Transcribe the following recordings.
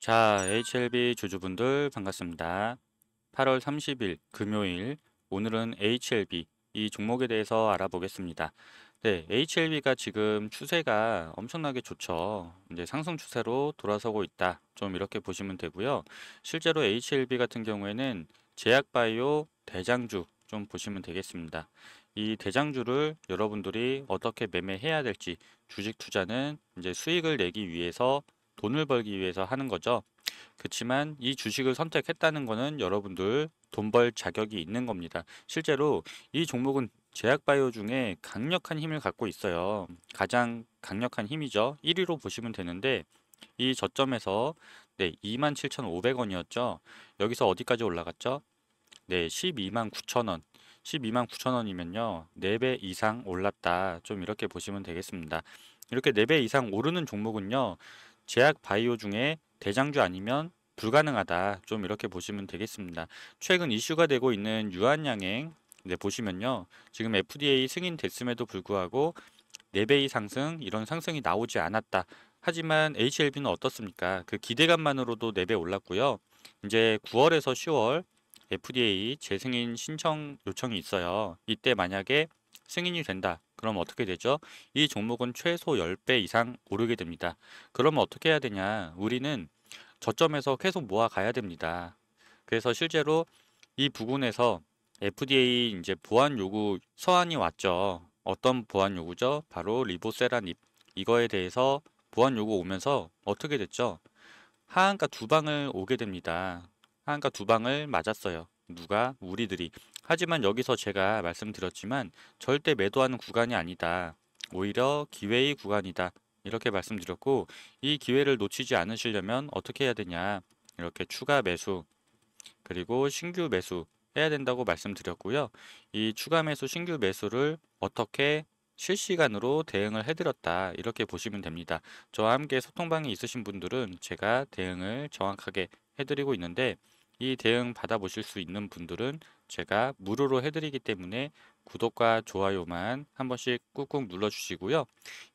자, HLB 주주분들 반갑습니다. 8월 30일 금요일 오늘은 HLB 이 종목에 대해서 알아보겠습니다. 네, HLB가 지금 추세가 엄청나게 좋죠. 이제 상승 추세로 돌아서고 있다. 좀 이렇게 보시면 되고요. 실제로 HLB 같은 경우에는 제약바이오 대장주 좀 보시면 되겠습니다. 이 대장주를 여러분들이 어떻게 매매해야 될지 주식 투자는 이제 수익을 내기 위해서 돈을 벌기 위해서 하는 거죠. 그렇지만 이 주식을 선택했다는 거는 여러분들 돈 벌 자격이 있는 겁니다. 실제로 이 종목은 제약바이오 중에 강력한 힘을 갖고 있어요. 가장 강력한 힘이죠. 1위로 보시면 되는데 이 저점에서 네, 27,500원이었죠. 여기서 어디까지 올라갔죠? 네, 1 2 9 0 0 0원1 2 9 0 0 0원이면요 4배 이상 올랐다. 좀 이렇게 보시면 되겠습니다. 이렇게 4배 이상 오르는 종목은요. 제약 바이오 중에 대장주 아니면 불가능하다. 좀 이렇게 보시면 되겠습니다. 최근 이슈가 되고 있는 유한양행 네, 보시면요. 지금 FDA 승인 됐음에도 불구하고 4배 상승 이런 상승이 나오지 않았다. 하지만 HLB는 어떻습니까? 그 기대감만으로도 4배 올랐고요. 이제 9월에서 10월 FDA 재승인 신청 요청이 있어요. 이때 만약에 승인이 된다. 그럼 어떻게 되죠? 이 종목은 최소 10배 이상 오르게 됩니다. 그러면 어떻게 해야 되냐? 우리는 저점에서 계속 모아가야 됩니다. 그래서 실제로 이 부분에서 FDA 이제 보안 요구 서한이 왔죠. 어떤 보안 요구죠? 바로 리보세라닙. 이거에 대해서 보안 요구 오면서 어떻게 됐죠? 하한가 두 방을 오게 됩니다. 하한가 두 방을 맞았어요. 누가? 우리들이. 하지만 여기서 제가 말씀드렸지만 절대 매도하는 구간이 아니다. 오히려 기회의 구간이다. 이렇게 말씀드렸고 이 기회를 놓치지 않으시려면 어떻게 해야 되냐. 이렇게 추가 매수 그리고 신규 매수 해야 된다고 말씀드렸고요. 이 추가 매수 신규 매수를 어떻게 실시간으로 대응을 해드렸다 이렇게 보시면 됩니다. 저와 함께 소통방에 있으신 분들은 제가 대응을 정확하게 해드리고 있는데 이 대응 받아보실 수 있는 분들은 제가 무료로 해드리기 때문에 구독과 좋아요만 한 번씩 꾹꾹 눌러주시고요.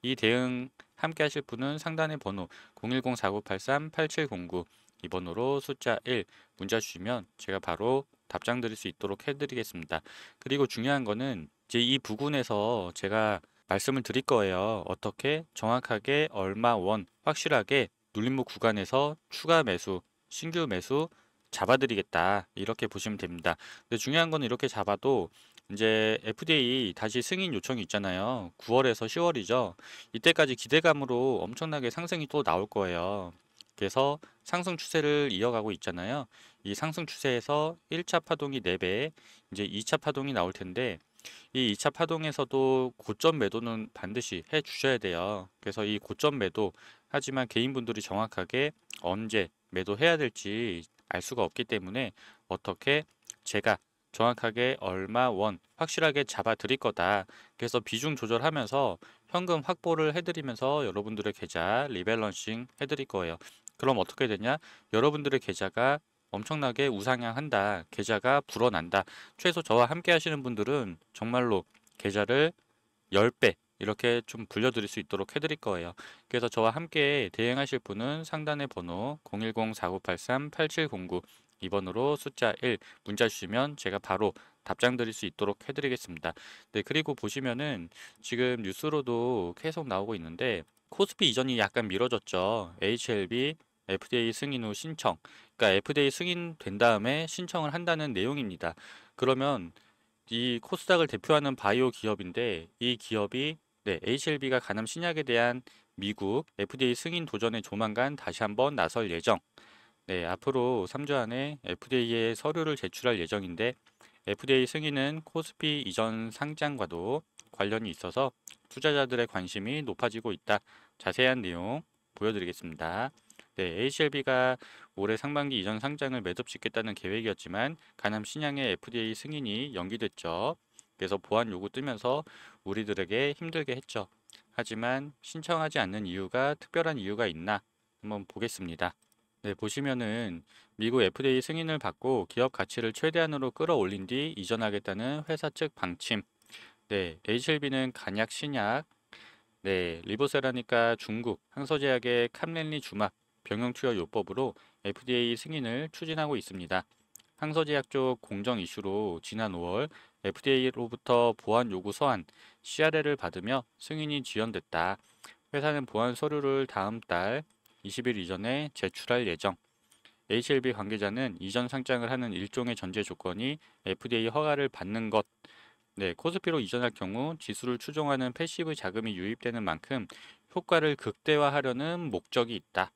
이 대응 함께 하실 분은 상단의 번호 010-4983-8709 이 번호로 숫자 1 문자 주시면 제가 바로 답장 드릴 수 있도록 해드리겠습니다. 그리고 중요한 거는 이제 이 부분에서 제가 말씀을 드릴 거예요. 어떻게 정확하게 얼마 원 확실하게 눌림목 구간에서 추가 매수, 신규 매수, 잡아드리겠다 이렇게 보시면 됩니다. 근데 중요한 건 이렇게 잡아도 이제 FDA 다시 승인 요청이 있잖아요. 9월에서 10월이죠. 이때까지 기대감으로 엄청나게 상승이 또 나올 거예요. 그래서 상승 추세를 이어가고 있잖아요. 이 상승 추세에서 1차 파동이 4배, 이제 2차 파동이 나올 텐데 이 2차 파동에서도 고점 매도는 반드시 해 주셔야 돼요. 그래서 이 고점 매도 하지만 개인분들이 정확하게 언제 매도해야 될지 알 수가 없기 때문에 어떻게 제가 정확하게 얼마 원 확실하게 잡아 드릴 거다. 그래서 비중 조절하면서 현금 확보를 해드리면서 여러분들의 계좌 리밸런싱 해드릴 거예요. 그럼 어떻게 되냐? 여러분들의 계좌가 엄청나게 우상향한다. 계좌가 불어난다. 최소 저와 함께 하시는 분들은 정말로 계좌를 10배, 이렇게 좀 불려드릴 수 있도록 해드릴 거예요. 그래서 저와 함께 대행하실 분은 상단의 번호 010-4983-8709 2번으로 숫자 1 문자 주시면 제가 바로 답장 드릴 수 있도록 해드리겠습니다. 네, 그리고 보시면은 지금 뉴스로도 계속 나오고 있는데 코스피 이전이 약간 미뤄졌죠. HLB FDA 승인 후 신청. 그러니까 FDA 승인 된 다음에 신청을 한다는 내용입니다. 그러면 이 코스닥을 대표하는 바이오 기업인데 이 기업이 네, HLB가 간암 신약에 대한 미국 FDA 승인 도전에 조만간 다시 한번 나설 예정. 네, 앞으로 3주 안에 FDA에 서류를 제출할 예정인데 FDA 승인은 코스피 이전 상장과도 관련이 있어서 투자자들의 관심이 높아지고 있다. 자세한 내용 보여드리겠습니다. 네, HLB가 올해 상반기 이전 상장을 매듭 짓겠다는 계획이었지만 간암 신약의 FDA 승인이 연기됐죠. 그래서 보안 요구 뜨면서 우리들에게 힘들게 했죠. 하지만 신청하지 않는 이유가 특별한 이유가 있나 한번 보겠습니다. 네, 보시면은 미국 FDA 승인을 받고 기업 가치를 최대한으로 끌어올린 뒤 이전하겠다는 회사 측 방침. 네, HLB는 간약 신약, 네, 리보세라니까 중국, 항서제약의 캄렐리 주막, 병용 투여 요법으로 FDA 승인을 추진하고 있습니다. 항서제약 쪽 공정 이슈로 지난 5월 FDA로부터 보안 요구 서한 CRL을 받으며 승인이 지연됐다. 회사는 보안 서류를 다음 달 20일 이전에 제출할 예정. HLB 관계자는 이전 상장을 하는 일종의 전제 조건이 FDA 허가를 받는 것. 네, 코스피로 이전할 경우 지수를 추종하는 패시브 자금이 유입되는 만큼 효과를 극대화하려는 목적이 있다.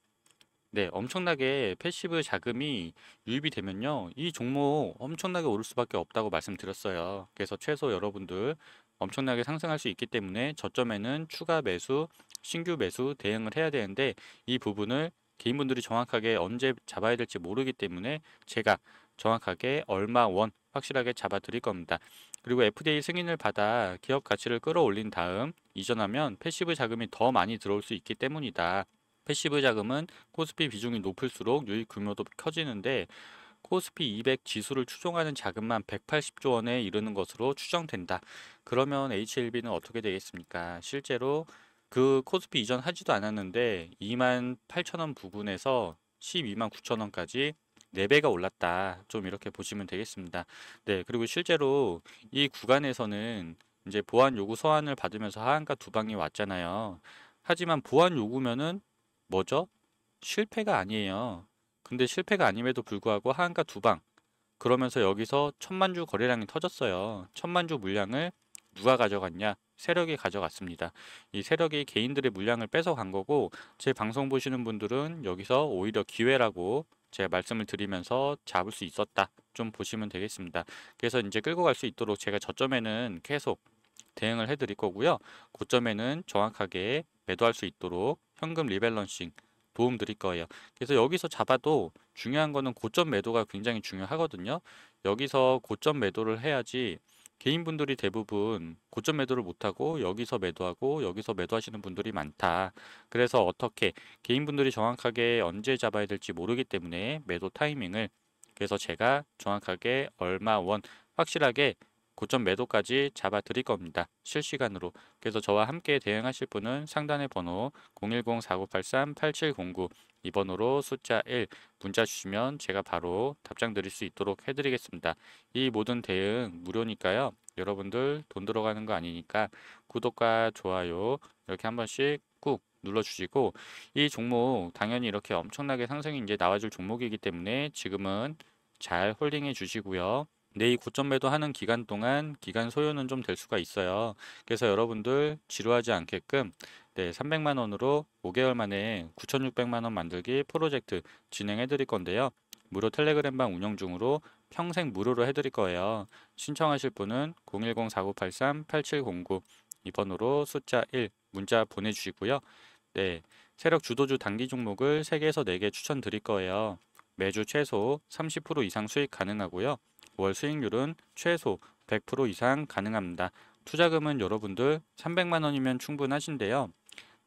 네, 엄청나게 패시브 자금이 유입이 되면요. 이 종목 엄청나게 오를 수밖에 없다고 말씀드렸어요. 그래서 최소 여러분들 엄청나게 상승할 수 있기 때문에 저점에는 추가 매수, 신규 매수 대응을 해야 되는데 이 부분을 개인분들이 정확하게 언제 잡아야 될지 모르기 때문에 제가 정확하게 얼마 원 확실하게 잡아 드릴 겁니다. 그리고 FDA 승인을 받아 기업 가치를 끌어올린 다음 이전하면 패시브 자금이 더 많이 들어올 수 있기 때문이다. 패시브 자금은 코스피 비중이 높을수록 유입 규모도 커지는데 코스피 200 지수를 추종하는 자금만 180조 원에 이르는 것으로 추정된다. 그러면 HLB는 어떻게 되겠습니까? 실제로 그 코스피 이전 하지도 않았는데 2만 8천 원 부근에서 12만 9천 원까지 4배가 올랐다. 좀 이렇게 보시면 되겠습니다. 네, 그리고 실제로 이 구간에서는 이제 보안 요구 서한을 받으면서 하한가 두 방이 왔잖아요. 하지만 보안 요구면은 뭐죠? 실패가 아니에요. 근데 실패가 아님에도 불구하고 하한가 두 방. 그러면서 여기서 천만 주 거래량이 터졌어요. 천만 주 물량을 누가 가져갔냐? 세력이 가져갔습니다. 이 세력이 개인들의 물량을 뺏어간 거고 제 방송 보시는 분들은 여기서 오히려 기회라고 제가 말씀을 드리면서 잡을 수 있었다. 좀 보시면 되겠습니다. 그래서 이제 끌고 갈 수 있도록 제가 저점에는 계속 대응을 해드릴 거고요. 고점에는 정확하게 매도할 수 있도록 현금 리밸런싱 도움 드릴 거예요. 그래서 여기서 잡아도 중요한 거는 고점 매도가 굉장히 중요하거든요. 여기서 고점 매도를 해야지 개인분들이 대부분 고점 매도를 못하고 여기서 매도하고 여기서 매도하시는 분들이 많다. 그래서 어떻게 개인분들이 정확하게 언제 잡아야 될지 모르기 때문에 매도 타이밍을 그래서 제가 정확하게 얼마 원 확실하게 고점 매도까지 잡아 드릴 겁니다. 실시간으로. 그래서 저와 함께 대응하실 분은 상단의 번호 010-4983-8709 이 번호로 숫자 1 문자 주시면 제가 바로 답장 드릴 수 있도록 해드리겠습니다. 이 모든 대응 무료니까요. 여러분들 돈 들어가는 거 아니니까 구독과 좋아요 이렇게 한 번씩 꾹 눌러주시고 이 종목 당연히 이렇게 엄청나게 상승이 이제 나와줄 종목이기 때문에 지금은 잘 홀딩해 주시고요. 내이 9점매도 하는 기간 동안 기간 소요는 좀 될 수가 있어요. 그래서 여러분들 지루하지 않게끔 네, 300만 원으로 5개월 만에 9,600만 원 만들기 프로젝트 진행해 드릴 건데요. 무료 텔레그램방 운영 중으로 평생 무료로 해 드릴 거예요. 신청하실 분은 010-4983-8709 이번호로 숫자 1 문자 보내 주시고요. 네. 세력 주도주 단기 종목을 3개에서 4개 추천드릴 거예요. 매주 최소 30% 이상 수익 가능하고요. 월 수익률은 최소 100% 이상 가능합니다. 투자금은 여러분들 300만 원이면 충분하신데요.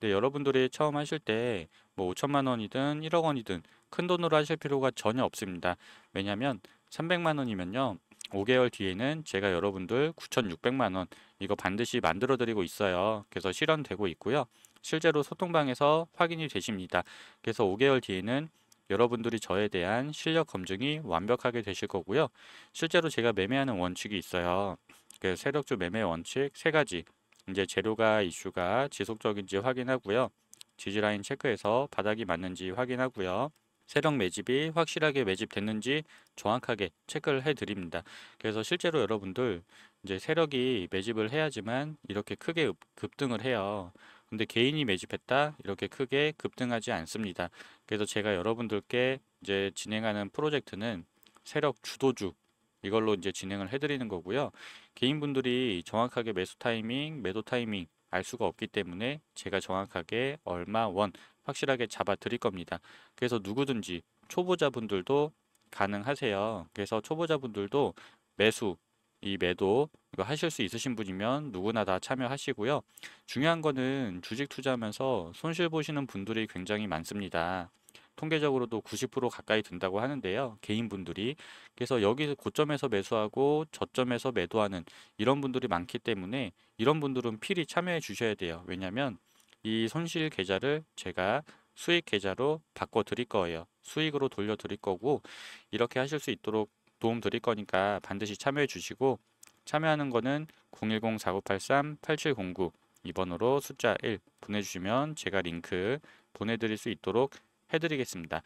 네, 여러분들이 처음 하실 때 뭐 5천만 원이든 1억 원이든 큰 돈으로 하실 필요가 전혀 없습니다. 왜냐하면 300만 원이면요. 5개월 뒤에는 제가 여러분들 9,600만 원 이거 반드시 만들어 드리고 있어요. 그래서 실현되고 있고요. 실제로 소통방에서 확인이 되십니다. 그래서 5개월 뒤에는 여러분들이 저에 대한 실력 검증이 완벽하게 되실 거고요. 실제로 제가 매매하는 원칙이 있어요. 그 세력주 매매 원칙 세 가지. 이제 재료가 이슈가 지속적인지 확인하고요. 지지라인 체크해서 바닥이 맞는지 확인하고요. 세력 매집이 확실하게 매집됐는지 정확하게 체크를 해드립니다. 그래서 실제로 여러분들 이제 세력이 매집을 해야지만 이렇게 크게 급등을 해요. 근데 개인이 매집했다 이렇게 크게 급등하지 않습니다. 그래서 제가 여러분들께 이제 진행하는 프로젝트는 세력 주도주 이걸로 이제 진행을 해드리는 거고요. 개인분들이 정확하게 매수 타이밍, 매도 타이밍 알 수가 없기 때문에 제가 정확하게 얼마 원 확실하게 잡아 드릴 겁니다. 그래서 누구든지 초보자분들도 가능하세요. 그래서 초보자분들도 매수 이 매도 이거 하실 수 있으신 분이면 누구나 다 참여하시고요. 중요한 거는 주식 투자하면서 손실 보시는 분들이 굉장히 많습니다. 통계적으로도 90% 가까이 든다고 하는데요. 개인분들이. 그래서 여기 서 고점에서 매수하고 저점에서 매도하는 이런 분들이 많기 때문에 이런 분들은 필히 참여해 주셔야 돼요. 왜냐하면 이 손실 계좌를 제가 수익 계좌로 바꿔 드릴 거예요. 수익으로 돌려 드릴 거고 이렇게 하실 수 있도록 도움 드릴 거니까 반드시 참여해 주시고 참여하는 거는 010-4983-8709 이번호로 숫자 1 보내주시면 제가 링크 보내드릴 수 있도록 해드리겠습니다.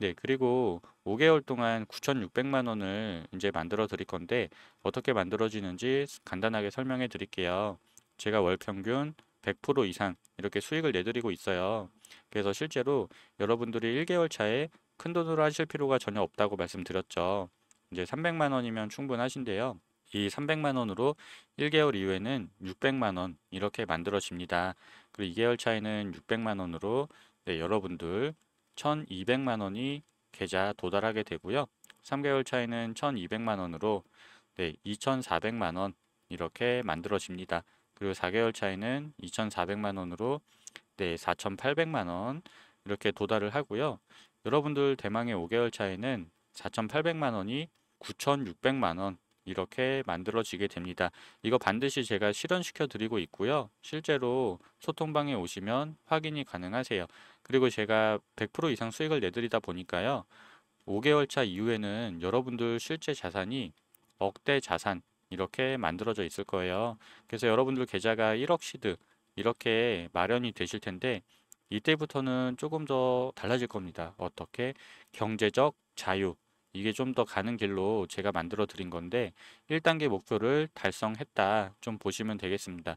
네, 그리고 5개월 동안 9,600만 원을 이제 만들어 드릴 건데 어떻게 만들어지는지 간단하게 설명해 드릴게요. 제가 월 평균 100% 이상 이렇게 수익을 내드리고 있어요. 그래서 실제로 여러분들이 1개월 차에 큰 돈으로 하실 필요가 전혀 없다고 말씀드렸죠. 이제 300만 원이면 충분하신데요. 이 300만 원으로 1개월 이후에는 600만 원 이렇게 만들어집니다. 그리고 2개월 차에는 600만 원으로 네, 여러분들 1,200만 원이 계좌 도달하게 되고요. 3개월 차에는 1,200만 원으로 네, 2,400만 원 이렇게 만들어집니다. 그리고 4개월 차에는 2,400만 원으로 네, 4,800만 원 이렇게 도달을 하고요. 여러분들 대망의 5개월 차에는 4,800만 원이 9,600만 원 이렇게 만들어지게 됩니다. 이거 반드시 제가 실현시켜 드리고 있고요. 실제로 소통방에 오시면 확인이 가능하세요. 그리고 제가 100% 이상 수익을 내드리다 보니까요. 5개월 차 이후에는 여러분들 실제 자산이 억대 자산 이렇게 만들어져 있을 거예요. 그래서 여러분들 계좌가 1억 시드 이렇게 마련이 되실 텐데 이때부터는 조금 더 달라질 겁니다. 어떻게 경제적 자유 이게 좀 더 가는 길로 제가 만들어 드린 건데 1단계 목표를 달성했다 좀 보시면 되겠습니다.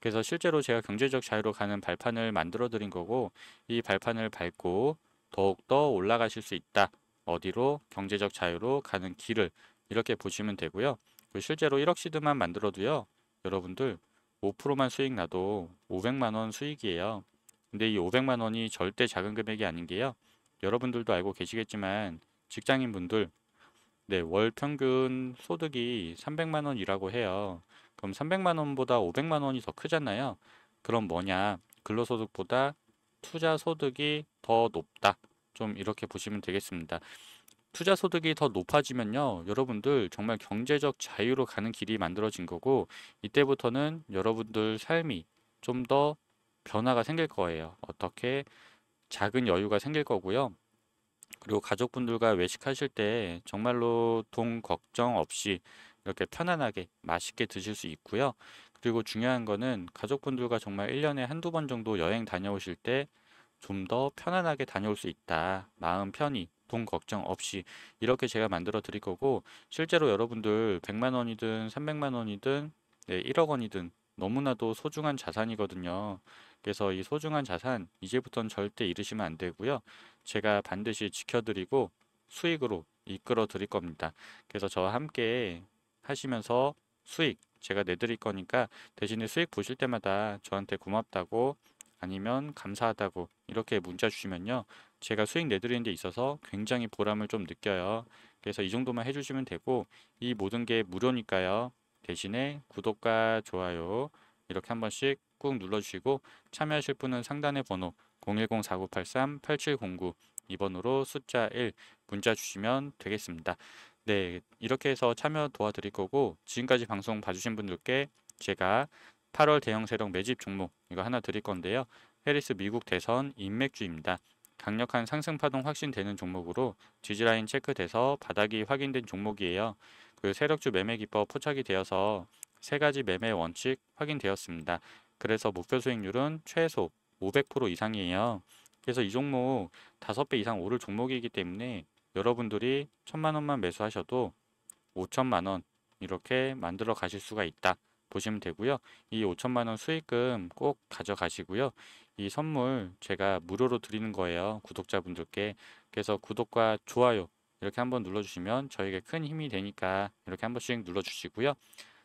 그래서 실제로 제가 경제적 자유로 가는 발판을 만들어 드린 거고 이 발판을 밟고 더욱더 올라가실 수 있다. 어디로 경제적 자유로 가는 길을 이렇게 보시면 되고요. 그 실제로 1억 시드만 만들어도요. 여러분들 5%만 수익 나도 500만 원 수익이에요. 근데 이 500만 원이 절대 작은 금액이 아닌 게요. 여러분들도 알고 계시겠지만 직장인분들 네, 월 평균 소득이 300만 원이라고 해요. 그럼 300만 원보다 500만 원이 더 크잖아요. 그럼 뭐냐? 근로소득보다 투자 소득이 더 높다. 좀 이렇게 보시면 되겠습니다. 투자 소득이 더 높아지면요. 여러분들 정말 경제적 자유로 가는 길이 만들어진 거고 이때부터는 여러분들 삶이 좀 더 변화가 생길 거예요. 어떻게 작은 여유가 생길 거고요. 그리고 가족분들과 외식하실 때 정말로 돈 걱정 없이 이렇게 편안하게 맛있게 드실 수 있고요. 그리고 중요한 거는 가족분들과 정말 1년에 한두 번 정도 여행 다녀오실 때 좀 더 편안하게 다녀올 수 있다. 마음 편히 돈 걱정 없이 이렇게 제가 만들어 드릴 거고 실제로 여러분들 100만 원이든 300만 원이든 네, 1억 원이든 너무나도 소중한 자산이거든요. 그래서 이 소중한 자산 이제부터는 절대 잃으시면 안 되고요. 제가 반드시 지켜드리고 수익으로 이끌어 드릴 겁니다. 그래서 저와 함께 하시면서 수익 제가 내드릴 거니까 대신에 수익 보실 때마다 저한테 고맙다고 아니면 감사하다고 이렇게 문자 주시면요. 제가 수익 내드리는 데 있어서 굉장히 보람을 좀 느껴요. 그래서 이 정도만 해주시면 되고 이 모든 게 무료니까요. 대신에 구독과 좋아요 이렇게 한 번씩 꾹 눌러주시고 참여하실 분은 상단의 번호 010-4983-8709 2번으로 숫자 1 문자 주시면 되겠습니다. 네, 이렇게 해서 참여 도와드릴 거고 지금까지 방송 봐주신 분들께 제가 8월 대형 세력 매집 종목 이거 하나 드릴 건데요. 해리스 미국 대선 인맥주입니다. 강력한 상승 파동 확신되는 종목으로 지지라인 체크돼서 바닥이 확인된 종목이에요. 그 세력주 매매 기법 포착이 되어서 세 가지 매매 원칙 확인되었습니다. 그래서 목표 수익률은 최소 500% 이상이에요. 그래서 이 종목 5배 이상 오를 종목이기 때문에 여러분들이 천만 원만 매수하셔도 5천만 원 이렇게 만들어 가실 수가 있다. 보시면 되고요. 이 5천만 원 수익금 꼭 가져가시고요. 이 선물 제가 무료로 드리는 거예요. 구독자분들께. 그래서 구독과 좋아요 이렇게 한번 눌러주시면 저에게 큰 힘이 되니까 이렇게 한 번씩 눌러주시고요.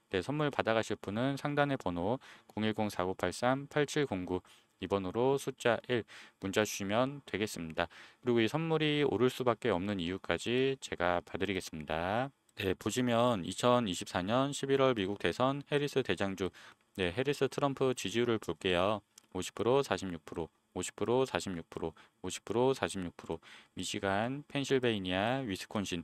네, 선물 받아가실 분은 상단의 번호 010-4983-8709 이번호로 숫자 1 문자 주시면 되겠습니다. 그리고 이 선물이 오를 수밖에 없는 이유까지 제가 봐드리겠습니다. 네, 보시면 2024년 11월 미국 대선 해리스 대장주, 네, 해리스 트럼프 지지율을 볼게요. 50%, 46%, 50%, 46%, 50%, 46%, 미시간, 펜실베이니아, 위스콘신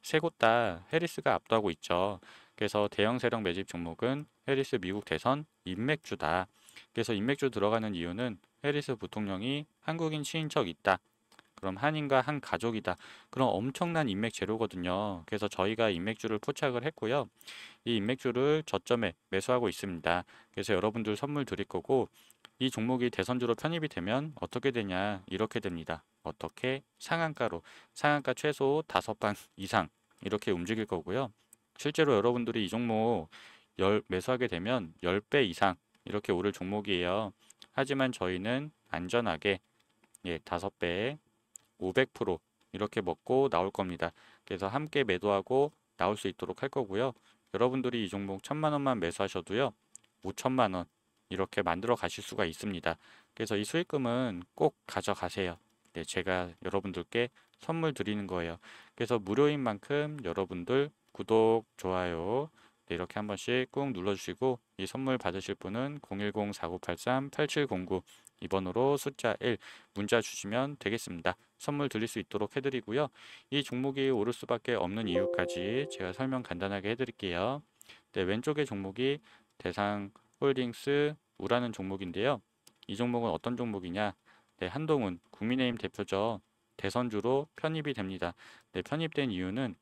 세 곳다 해리스가 압도하고 있죠. 그래서 대형 세력 매집 종목은 해리스 미국 대선 인맥주다. 그래서 인맥주 들어가는 이유는 해리스 부통령이 한국인 친인척 있다. 그럼 한인과 한 가족이다. 그런 엄청난 인맥 재료거든요. 그래서 저희가 인맥주를 포착을 했고요. 이 인맥주를 저점에 매수하고 있습니다. 그래서 여러분들 선물 드릴 거고 이 종목이 대선주로 편입이 되면 어떻게 되냐 이렇게 됩니다. 어떻게 상한가로 상한가 최소 5섯방 이상 이렇게 움직일 거고요. 실제로 여러분들이 이 종목 열, 매수하게 되면 10배 이상 이렇게 오를 종목이에요. 하지만 저희는 안전하게 예, 5배 500% 이렇게 먹고 나올 겁니다. 그래서 함께 매도하고 나올 수 있도록 할 거고요. 여러분들이 이 종목 1 0 0 0만 원만 매수하셔도요. 5 0 0 0만원 이렇게 만들어 가실 수가 있습니다. 그래서 이 수익금은 꼭 가져가세요. 네, 제가 여러분들께 선물 드리는 거예요. 그래서 무료인 만큼 여러분들 구독, 좋아요 네, 이렇게 한 번씩 꾹 눌러주시고 이 선물 받으실 분은 010-4983-8709 2번으로 숫자 1 문자 주시면 되겠습니다. 선물 드릴 수 있도록 해드리고요. 이 종목이 오를 수밖에 없는 이유까지 제가 설명 간단하게 해드릴게요. 네, 왼쪽의 종목이 대상 홀딩스 우라는 종목인데요. 이 종목은 어떤 종목이냐? 네, 한동훈 국민의힘 대표죠. 대선주로 편입이 됩니다. 네, 편입된 이유는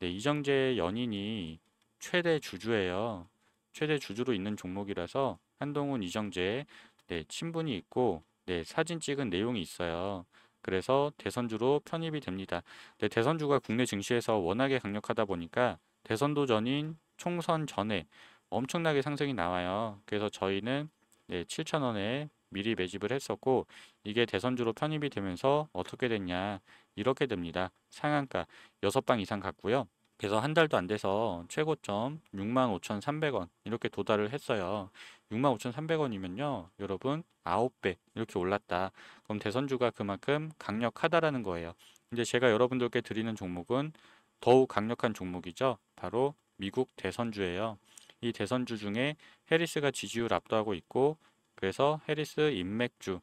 네, 이정재 의 연인이 최대 주주예요. 최대 주주로 있는 종목이라서 한동훈, 이정재 네, 친분이 있고 네, 사진 찍은 내용이 있어요. 그래서 대선주로 편입이 됩니다. 네, 대선주가 국내 증시에서 워낙에 강력하다 보니까 대선도 전인 총선 전에 엄청나게 상승이 나와요. 그래서 저희는 네, 7천원에 미리 매집을 했었고 이게 대선주로 편입이 되면서 어떻게 됐냐 이렇게 됩니다. 상한가 6방 이상 갔고요. 그래서 한 달도 안 돼서 최고점 65,300원 이렇게 도달을 했어요. 65,300원이면요. 여러분 9배 이렇게 올랐다. 그럼 대선주가 그만큼 강력하다라는 거예요. 이제 제가 여러분들께 드리는 종목은 더욱 강력한 종목이죠. 바로 미국 대선주예요. 이 대선주 중에 해리스가 지지율 압도하고 있고 그래서 해리스 인맥주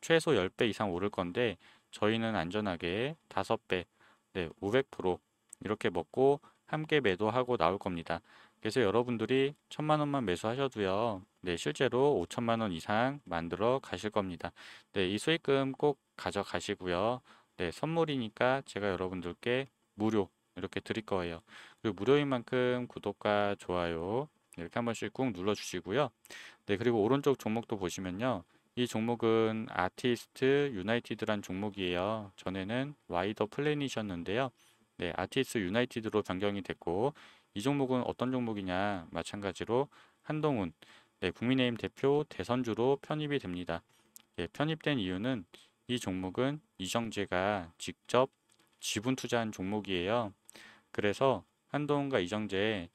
최소 10배 이상 오를 건데 저희는 안전하게 5배, 네, 500% 이렇게 먹고 함께 매도하고 나올 겁니다. 그래서 여러분들이 천만 원만 매수하셔도요. 네, 실제로 5천만 원 이상 만들어 가실 겁니다. 네, 이 수익금 꼭 가져가시고요. 네, 선물이니까 제가 여러분들께 무료 이렇게 드릴 거예요. 그리고 무료인 만큼 구독과 좋아요 이렇게 한 번씩 꾹 눌러 주시고요. 네, 그리고 오른쪽 종목도 보시면요. 이 종목은 아티스트 유나이티드란 종목이에요. 전에는 와이더 플랜이셨는데요. 네, 아티스 유나이티드로 변경이 됐고 이 종목은 어떤 종목이냐 마찬가지로 한동훈 네, 국민의힘 대표 대선주로 편입이 됩니다. 네, 편입된 이유는 이 종목은 이정재가 직접 지분 투자한 종목이에요. 그래서 한동훈과 이정재 의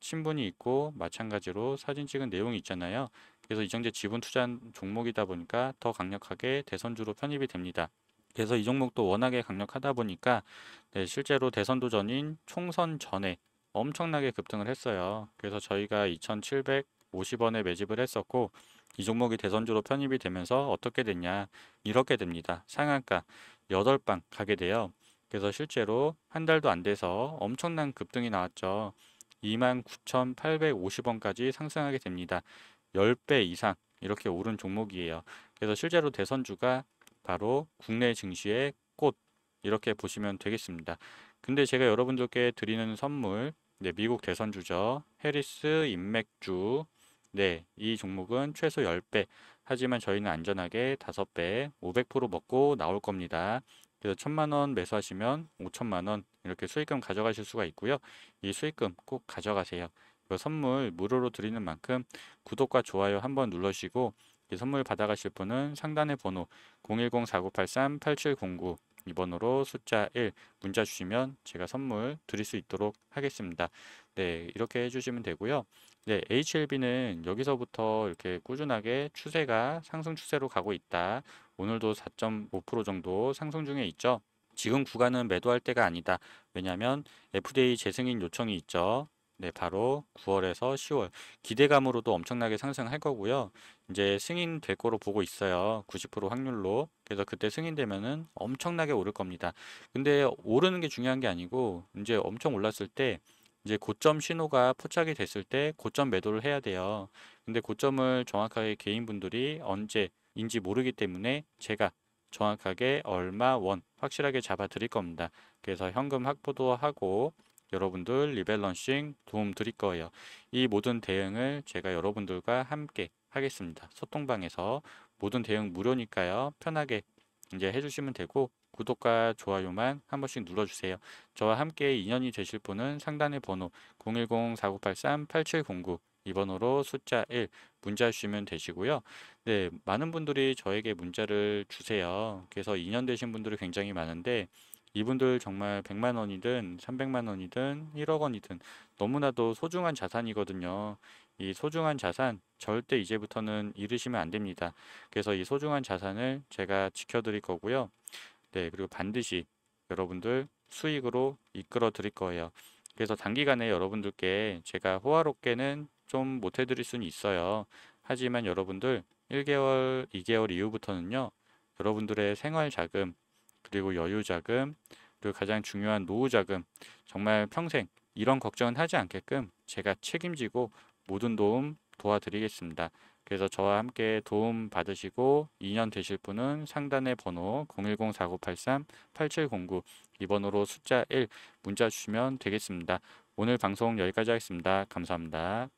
친분이 있고 마찬가지로 사진 찍은 내용이 있잖아요. 그래서 이정재 지분 투자한 종목이다 보니까 더 강력하게 대선주로 편입이 됩니다. 그래서 이 종목도 워낙에 강력하다 보니까 네, 실제로 대선 도전인 총선 전에 엄청나게 급등을 했어요. 그래서 저희가 2,750원에 매집을 했었고 이 종목이 대선주로 편입이 되면서 어떻게 됐냐 이렇게 됩니다. 상한가 8방 가게 돼요. 그래서 실제로 한 달도 안 돼서 엄청난 급등이 나왔죠. 29,850원까지 상승하게 됩니다. 10배 이상 이렇게 오른 종목이에요. 그래서 실제로 대선주가 바로 국내 증시의 꽃 이렇게 보시면 되겠습니다. 근데 제가 여러분들께 드리는 선물 네, 미국 대선 주죠. 해리스 인맥주 네, 이 종목은 최소 10배 하지만 저희는 안전하게 5배 500% 먹고 나올 겁니다. 그래서 천만 원 매수하시면 5천만 원 이렇게 수익금 가져가실 수가 있고요. 이 수익금 꼭 가져가세요. 선물 무료로 드리는 만큼 구독과 좋아요 한번 눌러주시고 선물 받아가실 분은 상단의 번호 010-4983-8709 이번호로 숫자 1 문자 주시면 제가 선물 드릴 수 있도록 하겠습니다. 네, 이렇게 해주시면 되고요. 네, HLB는 여기서부터 이렇게 꾸준하게 추세가 상승 추세로 가고 있다. 오늘도 4.5% 정도 상승 중에 있죠. 지금 구간은 매도할 때가 아니다. 왜냐하면 FDA 재승인 요청이 있죠. 네, 바로 9월에서 10월 기대감으로도 엄청나게 상승할 거고요. 이제 승인 될 거로 보고 있어요. 90% 확률로. 그래서 그때 승인되면은 엄청나게 오를 겁니다. 근데 오르는 게 중요한 게 아니고 이제 엄청 올랐을 때 이제 고점 신호가 포착이 됐을 때 고점 매도를 해야 돼요. 근데 고점을 정확하게 개인분들이 언제인지 모르기 때문에 제가 정확하게 얼마 원 확실하게 잡아 드릴 겁니다. 그래서 현금 확보도 하고 여러분들 리밸런싱 도움 드릴 거예요. 이 모든 대응을 제가 여러분들과 함께 하겠습니다. 소통방에서 모든 대응 무료니까요. 편하게 이제 해주시면 되고 구독과 좋아요만 한 번씩 눌러주세요. 저와 함께 인연이 되실 분은 상단의 번호 010-4983-8709 이번호로 숫자 1 문자 주시면 되시고요. 네, 많은 분들이 저에게 문자를 주세요. 그래서 인연 되신 분들이 굉장히 많은데 이분들 정말 100만 원이든 300만 원이든 1억 원이든 너무나도 소중한 자산이거든요. 이 소중한 자산 절대 이제부터는 잃으시면 안 됩니다. 그래서 이 소중한 자산을 제가 지켜드릴 거고요. 네, 그리고 반드시 여러분들 수익으로 이끌어 드릴 거예요. 그래서 단기간에 여러분들께 제가 호화롭게는 좀 못 해드릴 수는 있어요. 하지만 여러분들 1개월, 2개월 이후부터는요. 여러분들의 생활 자금, 그리고 여유자금, 그리고 가장 중요한 노후자금, 정말 평생 이런 걱정은 하지 않게끔 제가 책임지고 모든 도움 도와드리겠습니다. 그래서 저와 함께 도움 받으시고 2년 되실 분은 상단의 번호 010-4983-8709 이 번호로 숫자 1 문자 주시면 되겠습니다. 오늘 방송 여기까지 하겠습니다. 감사합니다.